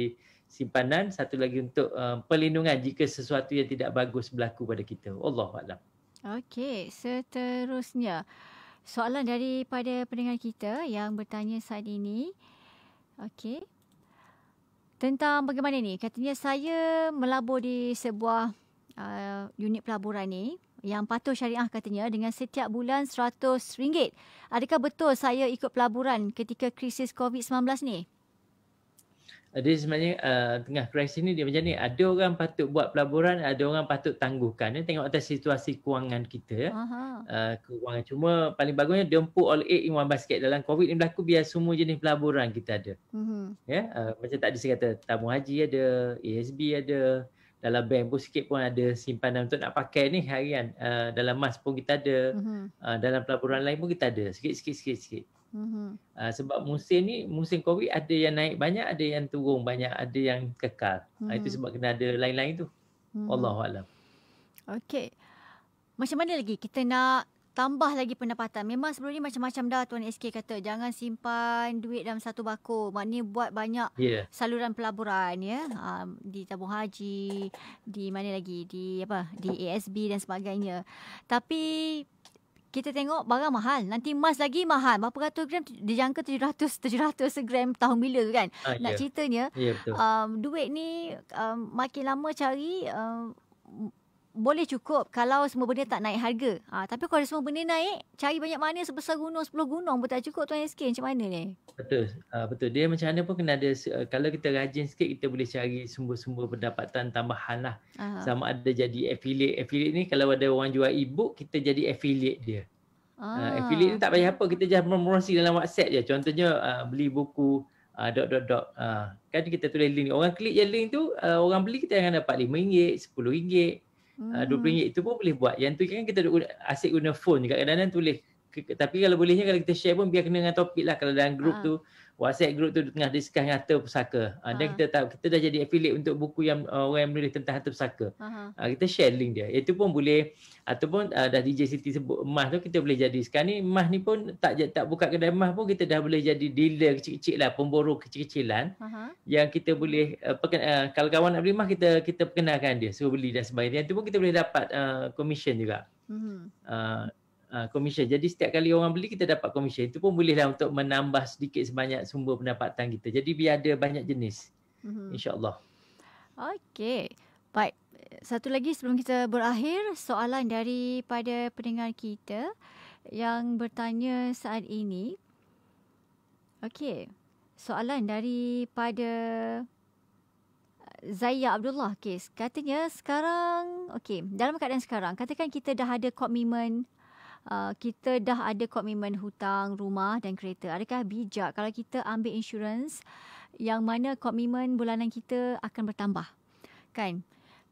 Speaker 2: simpanan satu lagi untuk uh, perlindungan jika sesuatu yang tidak bagus berlaku pada kita Allah Allah
Speaker 1: Okey seterusnya soalan daripada pendengar kita yang bertanya saat ini Okey tentang bagaimana ni katanya saya melabur di sebuah uh, unit pelaburan ni yang patuh syariah katanya dengan setiap bulan RM100. Adakah betul saya ikut pelaburan ketika krisis COVID-19 ni?
Speaker 2: Jadi eh, sebenarnya uh, tengah krisis ni dia macam ni ada orang patut buat pelaburan ada orang patut tangguhkan ya tengok atas situasi kewangan kita ya uh, kewangan cuma paling bagusnya don't put all egg in one basket dalam covid ni berlaku biar semua jenis pelaburan kita ada mm-hmm. ya uh, macam tak kata tamu haji ada ASB ada dalam bank pun sikit pun ada simpanan untuk nak pakai ni harian uh, dalam mas pun kita ada mm-hmm. uh, dalam pelaburan lain pun kita ada sikit sikit sikit sikit Uh, sebab musim ni musim covid ada yang naik banyak ada yang turun banyak ada yang kekal ah, mm-hmm. uh, itu sebab kena ada lain-lain tu
Speaker 1: mm-hmm. Allahuakbar Okay macam mana lagi kita nak tambah lagi pendapatan memang sebelum ni macam-macam dah Tuan SK kata jangan simpan duit dalam satu baku. maknanya buat banyak yeah. saluran pelaburan ya uh, di tabung haji di mana lagi di apa di ASB dan sebagainya tapi kita tengok barang mahal. Nanti emas lagi mahal. Berapa ratus gram? Dia jangka 700, 700 gram tahun bila tu kan? Ha, Nak yeah. ceritanya, yeah, ya, um, duit ni um, makin lama cari... Um, boleh cukup kalau semua benda tak naik harga. Ha, tapi kalau semua benda naik, cari banyak mana sebesar gunung, sepuluh gunung pun tak cukup Tuan SK. Macam mana ni?
Speaker 2: Betul. Ha, betul. Dia macam mana pun kena ada, ah, kalau kita rajin sikit, kita boleh cari semua-semua pendapatan tambahan lah. Aha. Sama ada jadi affiliate. Affiliate ni kalau ada orang jual e-book, kita jadi affiliate dia.
Speaker 1: Ha, affiliate ni tak
Speaker 2: payah apa, kita just promosi dalam WhatsApp je. Contohnya uh, beli buku uh, dot dot dot. Uh, kan kita tulis link ni. Orang klik je link tu, uh, orang beli kita akan dapat RM5, RM10. Ah, hmm. RM2 itu pun boleh buat. Yang tu kan kita asyik guna phone juga kadang-kadang tulis. Tapi kalau bolehnya kalau kita share pun biar kena dengan topik lah kalau dalam grup ha. Ah. tu. WhatsApp group tu tengah discuss dengan Harta Pusaka. Uh, ah, dan ha. kita tahu kita dah jadi affiliate untuk buku yang uh, orang yang menulis tentang Harta Pusaka. Uh, ha. ah, kita share link dia. Itu pun boleh ataupun uh, dah DJ City sebut emas tu kita boleh jadi sekarang ni emas ni pun tak tak buka kedai emas pun kita dah boleh jadi dealer kecil-kecil lah pemburu kecil-kecilan uh yang kita boleh uh, perken- uh, kalau kawan nak beli emas kita kita perkenalkan dia suruh beli dan sebagainya itu pun kita boleh dapat uh, commission juga. Uh-huh. uh uh komisen. Ah, Jadi setiap kali orang beli kita dapat komisen. Itu pun bolehlah untuk menambah sedikit sebanyak sumber pendapatan kita. Jadi biar ada banyak jenis. Mm-hmm. InsyaAllah.
Speaker 1: Okey. Baik. Satu lagi sebelum kita berakhir. Soalan daripada pendengar kita yang bertanya saat ini. Okey. Soalan daripada Zaya Abdullah kes okay. katanya sekarang okey dalam keadaan sekarang katakan kita dah ada komitmen uh, kita dah ada komitmen hutang rumah dan kereta. Adakah bijak kalau kita ambil insurans yang mana komitmen bulanan kita akan bertambah? Kan?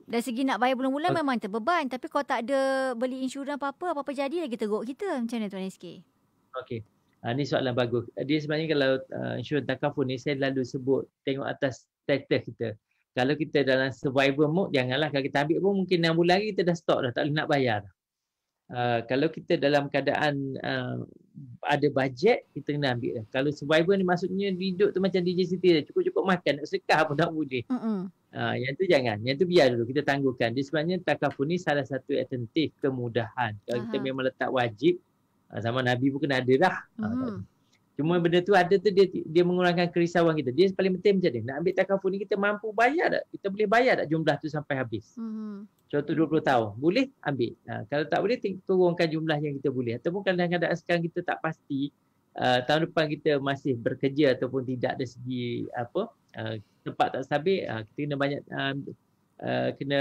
Speaker 1: Dari segi nak bayar bulan-bulan okay. memang terbeban. Tapi kalau tak ada beli insurans apa-apa, apa-apa jadi lagi teruk kita. Macam mana Tuan SK?
Speaker 2: Okey. Ha, ni soalan bagus. Dia sebenarnya kalau uh, insurans takaful ni, saya lalu sebut tengok atas status kita. Kalau kita dalam survival mode, janganlah. Kalau kita ambil pun mungkin 6 bulan lagi kita dah stop dah. Tak boleh nak bayar dah. Ah, kalau kita dalam keadaan uh, ada bajet kita kena ambil lah. Kalau survival ni maksudnya hidup tu macam DJ Siti dah cukup-cukup makan nak sekah pun tak boleh. Hmm. Uh, yang tu jangan. Yang tu biar dulu kita tangguhkan. Dia sebenarnya takaful ni salah satu alternatif kemudahan. Kalau Aha. kita memang letak wajib uh, zaman Nabi pun kena ada dah. Hmm. Uh, Cuma hmm. benda tu ada tu dia dia mengurangkan kerisauan kita. Dia paling penting macam ni. Nak ambil takaful ni kita mampu bayar tak? Kita boleh bayar tak jumlah tu sampai habis? Hmm. Contoh 20 tahun. Boleh ambil. Ha, kalau tak boleh turunkan jumlah yang kita boleh. Ataupun kadang-kadang sekarang kita tak pasti uh, tahun depan kita masih bekerja ataupun tidak ada segi apa uh, tempat tak stabil. Uh, kita kena banyak uh, uh, kena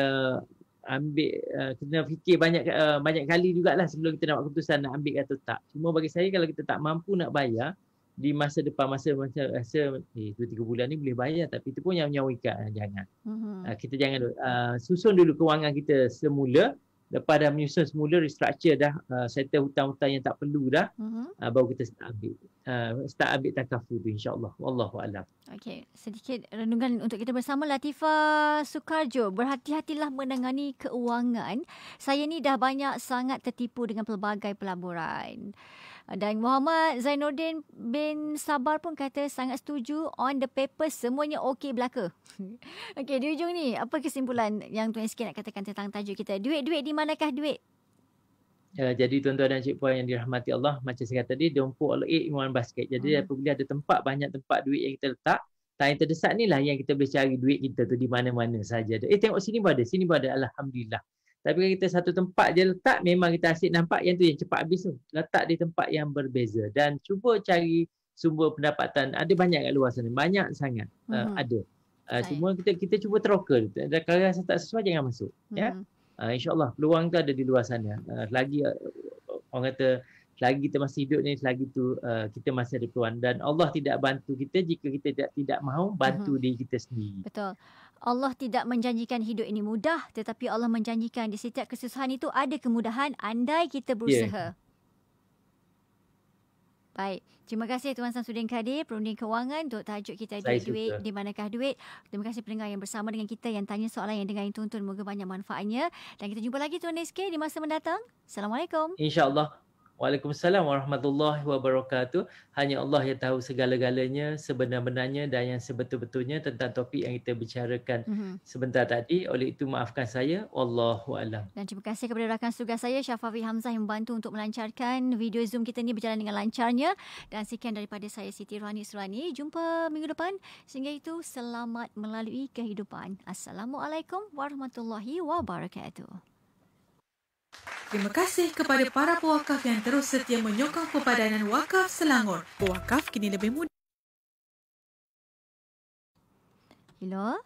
Speaker 2: ambil uh, kena fikir banyak uh, banyak kali jugalah sebelum kita nak buat keputusan nak ambil atau tak. Semua bagi saya kalau kita tak mampu nak bayar, di masa depan masa masa rasa eh 2 3 bulan ni boleh bayar tapi itu pun yang menyawikan eh, jangan. Mm-hmm. Uh, kita jangan uh, susun dulu kewangan kita semula lepas dah menyusun semula restructure dah uh, settle hutang-hutang yang tak perlu dah mm-hmm. uh, baru kita start ambil uh, start ambil takaful tu insyaallah wallahu alam
Speaker 1: okey sedikit renungan untuk kita bersama Latifa Sukarjo berhati-hatilah menangani keuangan saya ni dah banyak sangat tertipu dengan pelbagai pelaburan Uh, dan Muhammad Zainuddin bin Sabar pun kata sangat setuju on the paper semuanya okey belaka. okey, di ujung ni apa kesimpulan yang Tuan Sikit nak katakan tentang tajuk kita? Duit-duit di manakah duit?
Speaker 2: Ya, jadi tuan-tuan dan cik puan yang dirahmati Allah macam saya kata tadi dompu all eight in one basket. Jadi hmm. apabila ada tempat banyak tempat duit yang kita letak, tak yang terdesak ni lah yang kita boleh cari duit kita tu di mana-mana saja. Eh tengok sini pun ada, sini pun ada. Alhamdulillah. Tapi kalau kita satu tempat je letak, memang kita asyik nampak yang tu yang cepat habis tu. Letak di tempat yang berbeza. Dan cuba cari sumber pendapatan. Ada banyak kat luar sana. Banyak sangat. Mm-hmm. Uh, ada. Uh, semua kita kita cuba teroka. Dan kalau rasa tak sesuai, jangan masuk. Mm-hmm. Ya? Yeah? Mhm. Uh, InsyaAllah peluang tu ada di luar sana. Uh, lagi uh, orang kata, lagi kita masih hidup ni, lagi tu uh, kita masih ada peluang. Dan Allah tidak bantu kita jika kita tidak, tidak mahu bantu mm-hmm. diri kita sendiri.
Speaker 1: Betul. Allah tidak menjanjikan hidup ini mudah tetapi Allah menjanjikan di setiap kesusahan itu ada kemudahan andai kita berusaha. Yeah. Baik. Terima kasih Tuan San Sudin Kadir, perunding kewangan untuk tajuk kita di duit, di manakah duit. Terima kasih pendengar yang bersama dengan kita yang tanya soalan yang dengar yang tuntun. Moga banyak manfaatnya. Dan kita jumpa lagi Tuan SK di masa mendatang. Assalamualaikum. InsyaAllah.
Speaker 2: Waalaikumsalam warahmatullahi wabarakatuh. Hanya Allah yang tahu segala-galanya, sebenar-benarnya dan yang sebetul-betulnya tentang topik yang kita bicarakan mm-hmm. sebentar tadi. Oleh itu maafkan saya. Wallahu a'lam.
Speaker 1: Dan terima kasih kepada rakan sugas saya Syafawi Hamzah yang membantu untuk melancarkan video Zoom kita ini berjalan dengan lancarnya. Dan sekian daripada saya Siti Rohani Surani. Jumpa minggu depan. Sehingga itu selamat melalui kehidupan. Assalamualaikum warahmatullahi wabarakatuh. Terima kasih kepada para pewakaf yang terus setia menyokong kepadanan wakaf Selangor. Pewakaf kini lebih mudah. Hello?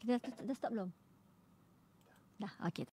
Speaker 1: Kita dah, dah stop belum? Dah, okey.